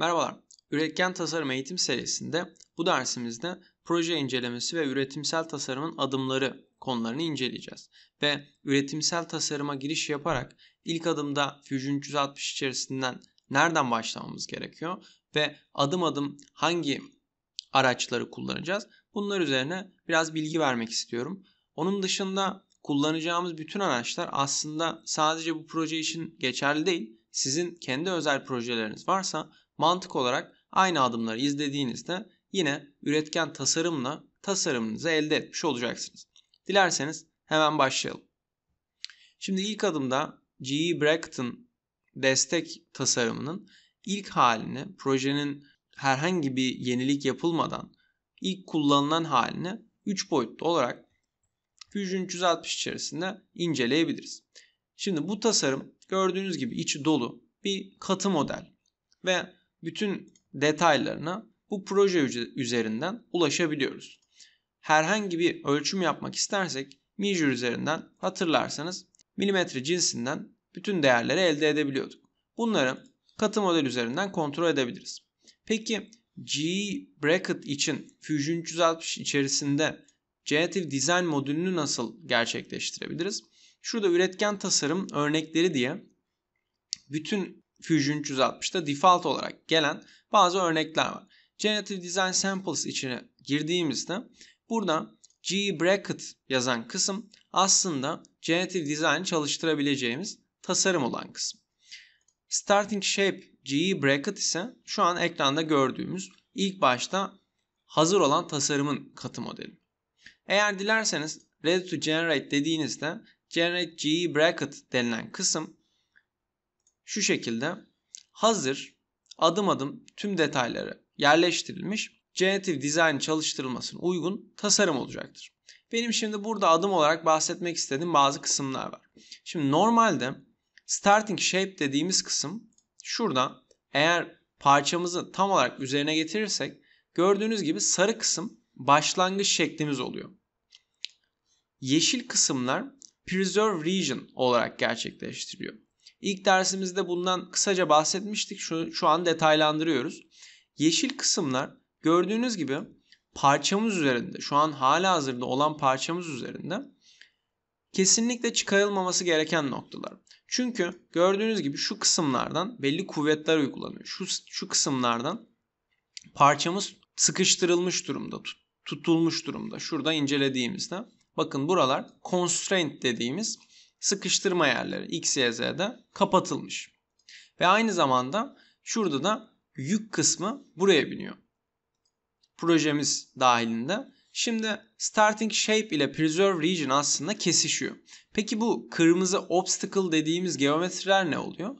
Merhabalar, Üretken Tasarım Eğitim serisinde bu dersimizde proje incelemesi ve üretimsel tasarımın adımları konularını inceleyeceğiz. Ve üretimsel tasarıma giriş yaparak ilk adımda Fusion 360 içerisinden nereden başlamamız gerekiyor ve adım adım hangi araçları kullanacağız? Bunlar üzerine biraz bilgi vermek istiyorum. Onun dışında kullanacağımız bütün araçlar aslında sadece bu proje için geçerli değil. Sizin kendi özel projeleriniz varsa mantık olarak aynı adımları izlediğinizde yine üretken tasarımla tasarımınızı elde etmiş olacaksınız. Dilerseniz hemen başlayalım. Şimdi ilk adımda G.E. Bracton destek tasarımının ilk halini, projenin herhangi bir yenilik yapılmadan ilk kullanılan halini 3 boyutlu olarak Fusion 360 içerisinde inceleyebiliriz. Şimdi bu tasarım gördüğünüz gibi içi dolu bir katı model ve bütün detaylarına bu proje üzerinden ulaşabiliyoruz. Herhangi bir ölçüm yapmak istersek Measure üzerinden hatırlarsanız milimetre cinsinden bütün değerleri elde edebiliyorduk. Bunları katı model üzerinden kontrol edebiliriz. Peki G bracket için Fusion 360 içerisinde Generative Design modülünü nasıl gerçekleştirebiliriz? Şurada üretken tasarım örnekleri diye bütün Fusion 360'da default olarak gelen bazı örnekler var. Generative Design Samples içine girdiğimizde burada G bracket yazan kısım aslında Generative Design'i çalıştırabileceğimiz tasarım olan kısım. Starting Shape G bracket ise şu an ekranda gördüğümüz ilk başta hazır olan tasarımın katı modeli. Eğer dilerseniz Ready to Generate dediğinizde Generate G bracket denilen kısım şu şekilde hazır adım adım tüm detayları yerleştirilmiş Generative Design çalıştırılmasına uygun tasarım olacaktır. Benim şimdi burada adım olarak bahsetmek istediğim bazı kısımlar var. Şimdi normalde starting shape dediğimiz kısım şurada eğer parçamızı tam olarak üzerine getirirsek gördüğünüz gibi sarı kısım başlangıç şeklimiz oluyor. Yeşil kısımlar preserve region olarak gerçekleştiriyor. İlk dersimizde bundan kısaca bahsetmiştik. Şu, şu an detaylandırıyoruz. Yeşil kısımlar gördüğünüz gibi parçamız üzerinde şu an hala hazırda olan parçamız üzerinde kesinlikle çıkarılmaması gereken noktalar. Çünkü gördüğünüz gibi şu kısımlardan belli kuvvetler uygulanıyor. Şu, şu kısımlardan parçamız sıkıştırılmış durumda, tutulmuş durumda. Şurada incelediğimizde bakın buralar constraint dediğimiz sıkıştırma yerleri X, Y, Z'de kapatılmış. Ve aynı zamanda şurada da yük kısmı buraya biniyor. Projemiz dahilinde. Şimdi starting shape ile preserve region aslında kesişiyor. Peki bu kırmızı obstacle dediğimiz geometriler ne oluyor?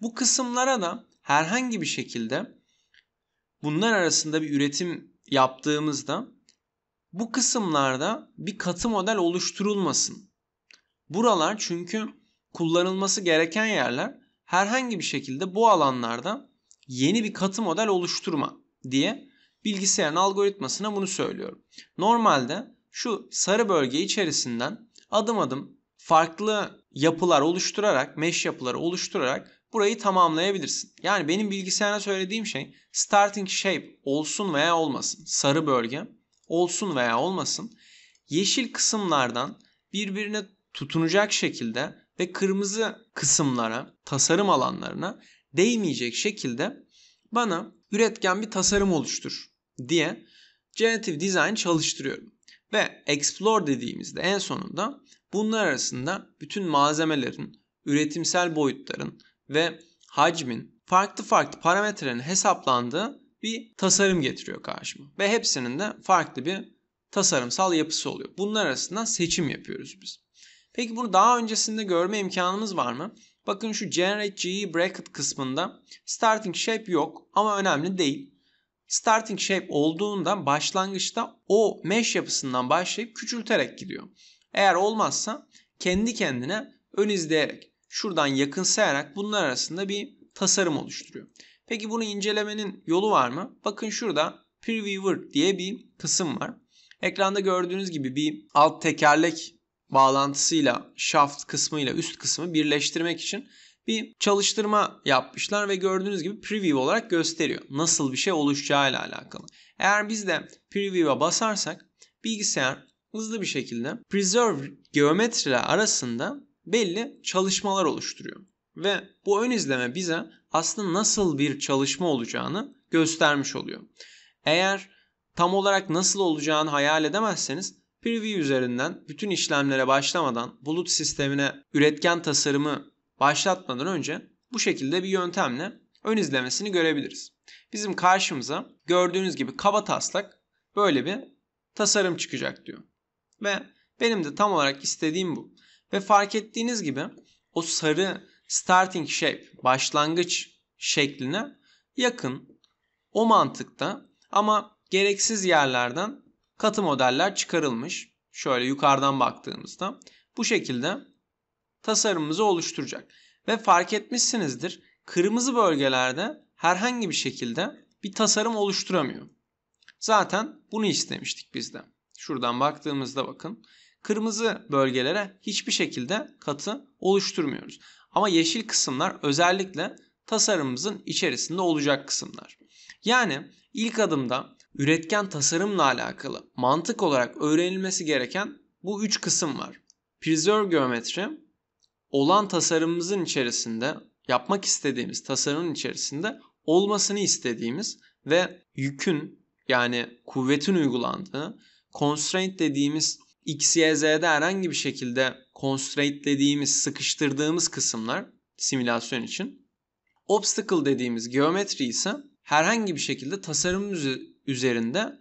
Bu kısımlara da herhangi bir şekilde bunlar arasında bir üretim yaptığımızda bu kısımlarda bir katı model oluşturulmasın. Buralar çünkü kullanılması gereken yerler herhangi bir şekilde bu alanlarda yeni bir katı model oluşturma diye bilgisayarın algoritmasına bunu söylüyorum. Normalde şu sarı bölge içerisinden adım adım farklı yapılar oluşturarak, mesh yapıları oluşturarak burayı tamamlayabilirsin. Yani benim bilgisayara söylediğim şey starting shape olsun veya olmasın. Sarı bölge olsun veya olmasın. Yeşil kısımlardan birbirine tutunacak şekilde ve kırmızı kısımlara, tasarım alanlarına değmeyecek şekilde bana üretken bir tasarım oluştur diye Generative Design çalıştırıyorum. Ve Explore dediğimizde en sonunda bunlar arasında bütün malzemelerin, üretimsel boyutların ve hacmin farklı farklı parametrelerin hesaplandığı bir tasarım getiriyor karşıma. Ve hepsinin de farklı bir tasarımsal yapısı oluyor. Bunlar arasında seçim yapıyoruz biz. Peki bunu daha öncesinde görme imkanımız var mı? Bakın şu Generate GE Bracket kısmında Starting Shape yok ama önemli değil. Starting Shape olduğunda başlangıçta o mesh yapısından başlayıp küçülterek gidiyor. Eğer olmazsa kendi kendine ön izleyerek şuradan yakın sayarak bunlar arasında bir tasarım oluşturuyor. Peki bunu incelemenin yolu var mı? Bakın şurada Previewer diye bir kısım var. Ekranda gördüğünüz gibi bir alt tekerlek bağlantısıyla shaft kısmıyla üst kısmı birleştirmek için bir çalıştırma yapmışlar ve gördüğünüz gibi preview olarak gösteriyor. Nasıl bir şey oluşacağı ile alakalı. Eğer biz de preview'a basarsak bilgisayar hızlı bir şekilde preserve geometriler arasında belli çalışmalar oluşturuyor. Ve bu ön izleme bize aslında nasıl bir çalışma olacağını göstermiş oluyor. Eğer tam olarak nasıl olacağını hayal edemezseniz Preview üzerinden bütün işlemlere başlamadan bulut sistemine üretken tasarımı başlatmadan önce bu şekilde bir yöntemle ön izlemesini görebiliriz. Bizim karşımıza gördüğünüz gibi kaba taslak böyle bir tasarım çıkacak diyor. Ve benim de tam olarak istediğim bu. Ve fark ettiğiniz gibi o sarı starting shape, başlangıç şekline yakın o mantıkta ama gereksiz yerlerden katı modeller çıkarılmış. Şöyle yukarıdan baktığımızda bu şekilde tasarımımızı oluşturacak. Ve fark etmişsinizdir kırmızı bölgelerde herhangi bir şekilde bir tasarım oluşturamıyor. Zaten bunu istemiştik biz de. Şuradan baktığımızda bakın kırmızı bölgelere hiçbir şekilde katı oluşturmuyoruz. Ama yeşil kısımlar özellikle tasarımımızın içerisinde olacak kısımlar. Yani ilk adımda üretken tasarımla alakalı mantık olarak öğrenilmesi gereken bu üç kısım var. Preserve geometri olan tasarımımızın içerisinde yapmak istediğimiz tasarımın içerisinde olmasını istediğimiz ve yükün yani kuvvetin uygulandığı constraint dediğimiz X, Y, Z'de herhangi bir şekilde constraint dediğimiz sıkıştırdığımız kısımlar simülasyon için. Obstacle dediğimiz geometri ise herhangi bir şekilde tasarımımız üzerinde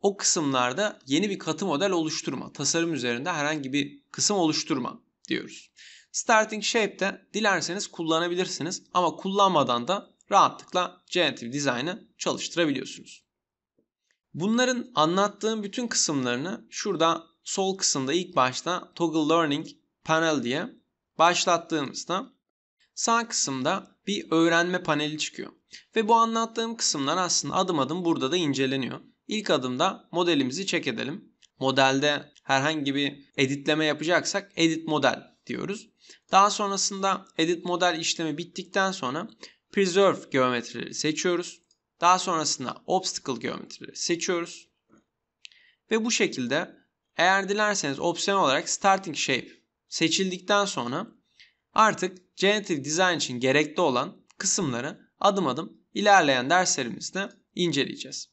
o kısımlarda yeni bir katı model oluşturma, tasarım üzerinde herhangi bir kısım oluşturma diyoruz. Starting Shape de dilerseniz kullanabilirsiniz ama kullanmadan da rahatlıkla Generative Design'ı çalıştırabiliyorsunuz. Bunların anlattığım bütün kısımlarını şurada sol kısımda ilk başta Toggle Learning Panel diye başlattığımızda sağ kısımda bir öğrenme paneli çıkıyor. Ve bu anlattığım kısımlar aslında adım adım burada da inceleniyor. İlk adımda modelimizi check edelim. Modelde herhangi bir editleme yapacaksak edit model diyoruz. Daha sonrasında edit model işlemi bittikten sonra preserve geometrileri seçiyoruz. Daha sonrasında obstacle geometrileri seçiyoruz. Ve bu şekilde eğer dilerseniz opsiyon olarak starting shape seçildikten sonra artık genetic design için gerekli olan kısımları adım adım ilerleyen derslerimizde inceleyeceğiz.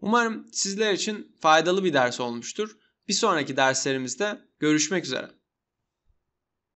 Umarım sizler için faydalı bir ders olmuştur. Bir sonraki derslerimizde görüşmek üzere.